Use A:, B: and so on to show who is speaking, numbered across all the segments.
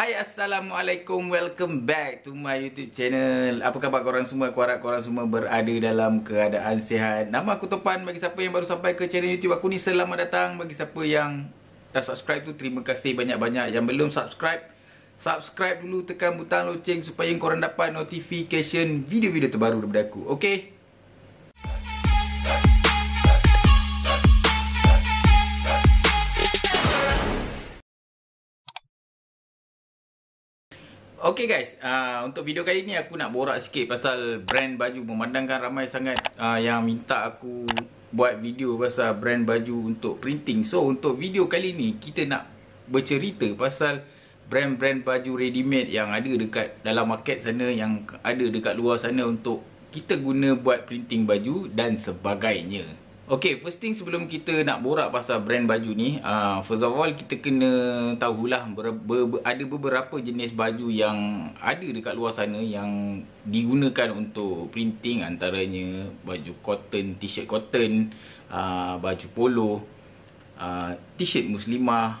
A: Hai Assalamualaikum Welcome back to my YouTube channel Apa khabar korang semua Aku harap korang semua berada dalam keadaan sihat Nama aku Topan Bagi siapa yang baru sampai ke channel YouTube aku ni Selamat datang Bagi siapa yang dah subscribe tu Terima kasih banyak-banyak Yang belum subscribe Subscribe dulu Tekan butang loceng Supaya korang dapat notification Video-video terbaru daripada aku Okay Okay guys, uh, untuk video kali ni aku nak borak sikit pasal brand baju Memandangkan ramai sangat uh, yang minta aku buat video pasal brand baju untuk printing So untuk video kali ni, kita nak bercerita pasal brand-brand baju ready made yang ada dekat dalam market sana Yang ada dekat luar sana untuk kita guna buat printing baju dan sebagainya Okay, first thing sebelum kita nak borak pasal brand baju ni, uh, first of all kita kena tahulah ber- ber- ada beberapa jenis baju yang ada dekat luar sana yang digunakan untuk printing antaranya baju cotton, t-shirt cotton, uh, baju polo, uh, t-shirt muslimah,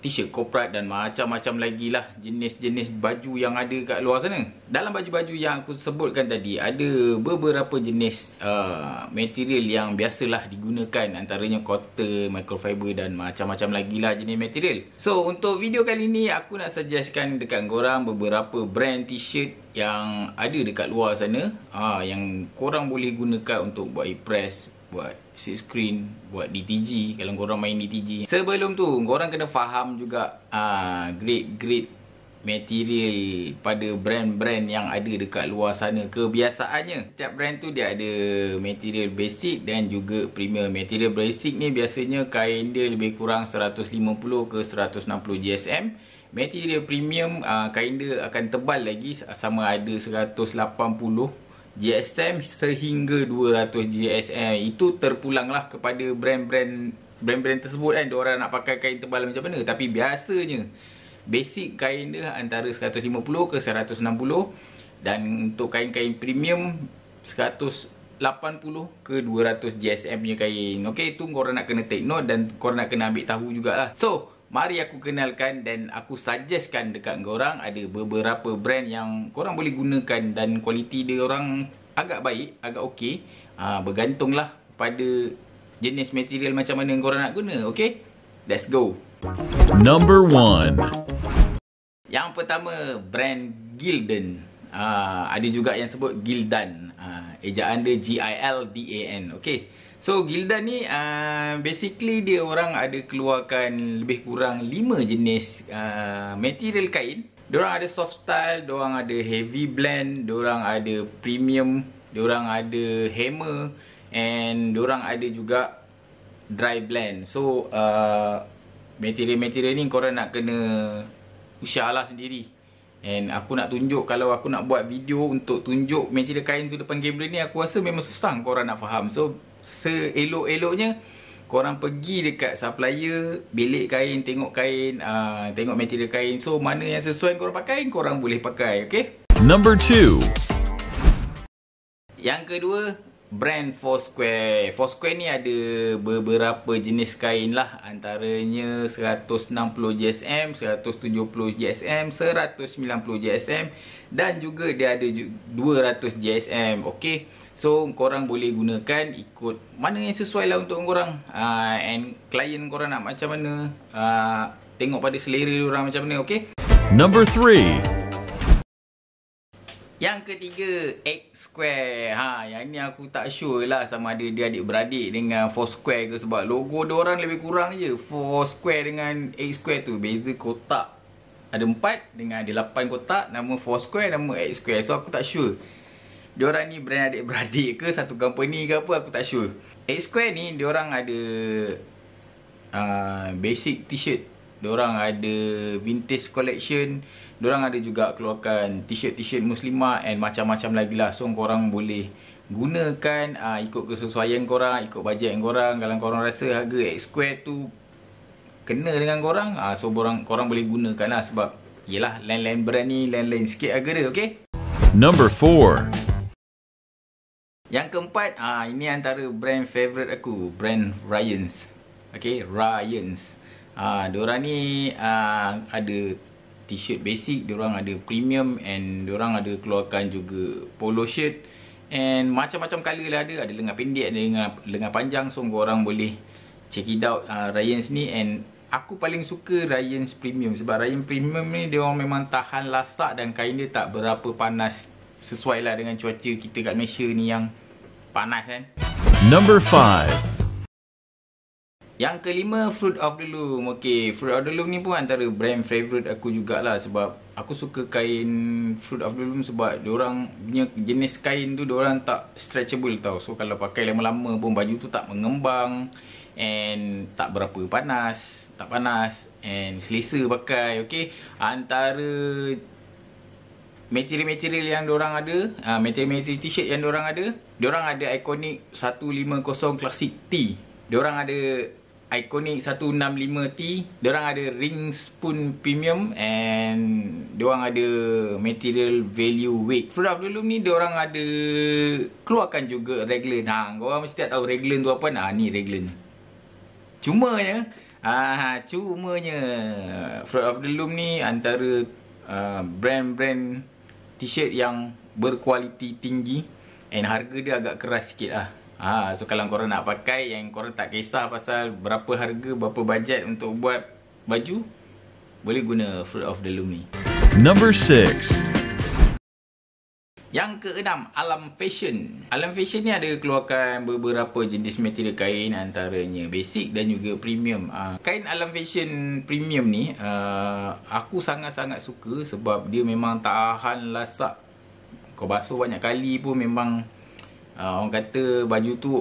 A: t-shirt corporate dan macam-macam lagi lah jenis-jenis baju yang ada kat luar sana dalam baju-baju yang aku sebutkan tadi ada beberapa jenis uh, material yang biasalah digunakan antaranya cotton, microfiber dan macam-macam lagi lah jenis material so untuk video kali ni aku nak suggestkan dekat korang beberapa brand t-shirt yang ada dekat luar sana uh, yang korang boleh gunakan untuk buat impress buat sit screen, buat DTG kalau korang main DTG. Sebelum tu, korang kena faham juga uh, ah, grade-grade material pada brand-brand yang ada dekat luar sana kebiasaannya. Setiap brand tu dia ada material basic dan juga premium. Material basic ni biasanya kain dia lebih kurang 150 ke 160 GSM. Material premium ah, kain dia akan tebal lagi sama ada 180 GSM sehingga 200 GSM itu terpulanglah kepada brand-brand brand-brand tersebut kan diorang nak pakai kain tebal macam mana tapi biasanya basic kain dia antara 150 ke 160 dan untuk kain-kain premium 180 ke 200 GSM punya kain. Okay, tu korang nak kena take note dan korang nak kena ambil tahu jugalah. So, Mari aku kenalkan dan aku suggestkan dekat korang ada beberapa brand yang korang boleh gunakan dan kualiti dia orang agak baik, agak okey. Ha, bergantunglah pada jenis material macam mana korang nak guna, okey? Let's go. Number one. Yang pertama brand Gildan. Ha, ada juga yang sebut Gildan. Ha, ejaan dia G I L D A N. Okey. So Gilda ni uh, basically dia orang ada keluarkan lebih kurang 5 jenis uh, material kain. Orang ada soft style, orang ada heavy blend, orang ada premium, orang ada hammer and orang ada juga dry blend. So uh, material-material ni korang nak kena usahalah sendiri. And aku nak tunjuk kalau aku nak buat video untuk tunjuk material kain tu depan kamera ni aku rasa memang susah korang nak faham. So Seelok-eloknya Korang pergi dekat supplier Bilik kain, tengok kain uh, Tengok material kain So mana yang sesuai korang pakai Korang boleh pakai, okay? Number two. Yang kedua brand Foursquare. Foursquare ni ada beberapa jenis kain lah. Antaranya 160 GSM, 170 GSM, 190 GSM dan juga dia ada 200 GSM. Okay. So, korang boleh gunakan ikut mana yang sesuai lah untuk korang. Uh, and klien korang nak macam mana. Uh, tengok pada selera orang macam mana. Okay. Number 3 yang ketiga, X Square. Ha, yang ni aku tak sure lah sama ada dia adik-beradik dengan 4 Square ke sebab logo dia orang lebih kurang je. 4 Square dengan X Square tu beza kotak. Ada 4 dengan ada 8 kotak, nama 4 Square, nama X Square. So aku tak sure. Dia orang ni brand adik-beradik ke satu company ke apa aku tak sure. X Square ni dia orang ada uh, basic t-shirt Diorang ada vintage collection Diorang ada juga keluarkan t-shirt-t-shirt muslimah And macam-macam lagi lah So korang boleh gunakan uh, Ikut kesesuaian korang Ikut bajet korang Kalau korang rasa harga X-Square tu Kena dengan korang uh, So korang, korang boleh gunakan lah Sebab Yelah lain-lain brand ni Lain-lain sikit harga dia okay Number 4 yang keempat, ah ini antara brand favorite aku, brand Ryan's. Okay, Ryan's. Ah, diorang ni uh, ada t-shirt basic, diorang ada premium and diorang ada keluarkan juga polo shirt and macam-macam color lah ada, ada lengan pendek, ada lengan, lengan panjang so orang boleh check it out uh, Ryan's ni and aku paling suka Ryan's premium sebab Ryan premium ni dia orang memang tahan lasak dan kain dia tak berapa panas sesuai lah dengan cuaca kita kat Malaysia ni yang panas kan. Number 5 yang kelima Fruit of the Loom Okay Fruit of the Loom ni pun Antara brand favourite aku jugalah Sebab Aku suka kain Fruit of the Loom Sebab Diorang punya Jenis kain tu Diorang tak stretchable tau So kalau pakai lama-lama pun Baju tu tak mengembang And Tak berapa panas Tak panas And Selesa pakai Okay Antara Material-material yang diorang ada uh, Material-material t-shirt yang diorang ada Diorang ada iconic 150 Classic T Diorang ada Iconic 165T Dia orang ada ring spoon premium And Dia orang ada material value weight Fruit of the ni dia orang ada Keluarkan juga regular Ha korang mesti tak tahu regular tu apa Ha ni regular Cuma nya Ha, ha cuma nya Fruit of the Loom ni antara ha, Brand-brand uh, T-shirt yang berkualiti tinggi And harga dia agak keras sikit lah Ah, ha, so kalau korang nak pakai yang korang tak kisah pasal berapa harga, berapa bajet untuk buat baju, boleh guna Fruit of the Loom ni. Number 6. Yang keenam, Alam Fashion. Alam Fashion ni ada keluarkan beberapa jenis material kain antaranya basic dan juga premium. Uh, kain Alam Fashion premium ni uh, aku sangat-sangat suka sebab dia memang tahan lasak. Kau basuh banyak kali pun memang uh, Orang kata baju tu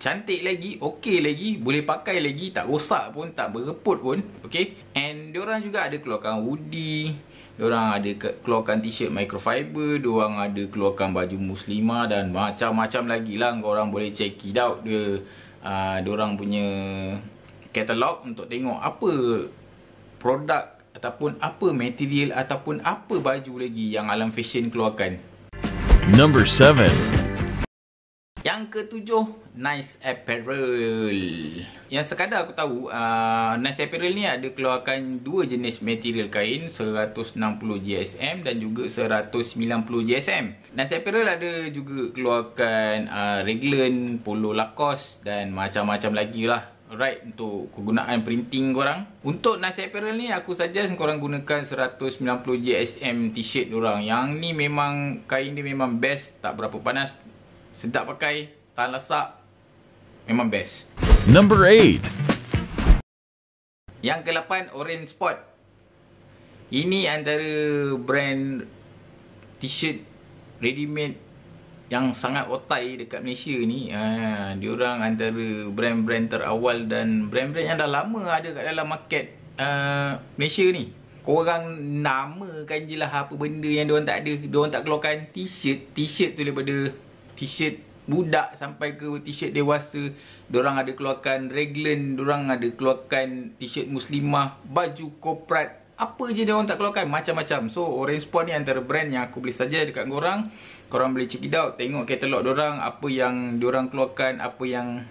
A: Cantik lagi, okey lagi, boleh pakai lagi, tak rosak pun, tak bereput pun Okay And diorang juga ada keluarkan hoodie Diorang ada keluarkan t-shirt microfiber Diorang ada keluarkan baju muslimah dan macam-macam lagi lah Korang boleh check it out dia uh, Diorang punya catalog untuk tengok apa produk ataupun apa material ataupun apa baju lagi yang Alam Fashion keluarkan Number 7 Yang ketujuh, Nice Apparel Yang sekadar aku tahu, uh, Nice Apparel ni ada keluarkan dua jenis material kain 160 GSM dan juga 190 GSM Nice Apparel ada juga keluarkan uh, regular, polo lacoste dan macam-macam lagi lah right untuk kegunaan printing korang. Untuk Nice Apparel ni aku suggest korang gunakan 190 GSM t-shirt orang. Yang ni memang kain ni memang best, tak berapa panas, sedap pakai, tak lasak. Memang best. Number 8. Yang ke-8 Orange Spot. Ini antara brand t-shirt ready-made yang sangat otai dekat Malaysia ni ha, diorang antara brand-brand terawal dan brand-brand yang dah lama ada kat dalam market uh, Malaysia ni korang namakan je lah apa benda yang diorang tak ada diorang tak keluarkan t-shirt t-shirt tu daripada t-shirt budak sampai ke t-shirt dewasa Orang ada keluarkan reglan orang ada keluarkan t-shirt muslimah baju korporat apa je diorang tak keluarkan macam-macam so orange spot ni antara brand yang aku boleh saja dekat korang korang boleh check it out tengok katalog diorang apa yang diorang keluarkan apa yang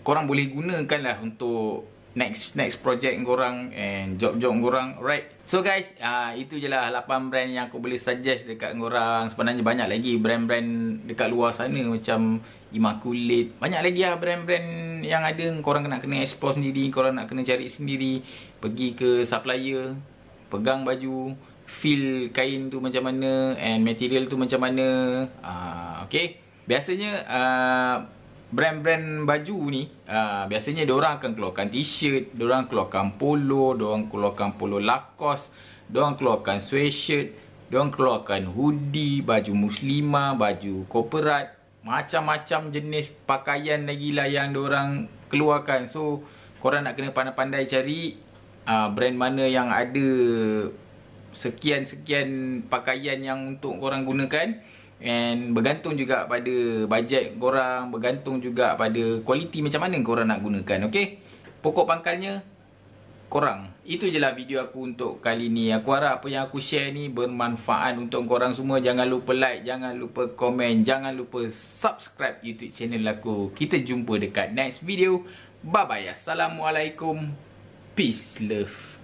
A: korang boleh gunakan lah untuk next next project korang and job-job korang right so guys uh, itu je lah 8 brand yang aku boleh suggest dekat korang sebenarnya banyak lagi brand-brand dekat luar sana macam Immaculate banyak lagi lah brand-brand yang ada korang nak kena explore sendiri korang nak kena cari sendiri pergi ke supplier pegang baju feel kain tu macam mana and material tu macam mana uh, okay biasanya uh, brand-brand baju ni uh, biasanya diorang akan keluarkan t-shirt diorang keluarkan polo diorang keluarkan polo lacoste diorang keluarkan sweatshirt diorang keluarkan hoodie baju muslimah baju korporat macam-macam jenis pakaian lagi lah yang diorang keluarkan so korang nak kena pandai-pandai cari uh, brand mana yang ada sekian-sekian pakaian yang untuk korang gunakan and bergantung juga pada bajet korang, bergantung juga pada kualiti macam mana korang nak gunakan, okey? Pokok pangkalnya korang. Itu je lah video aku untuk kali ni. Aku harap apa yang aku share ni bermanfaat untuk korang semua. Jangan lupa like, jangan lupa komen, jangan lupa subscribe YouTube channel aku. Kita jumpa dekat next video. Bye-bye. Assalamualaikum. Peace, love.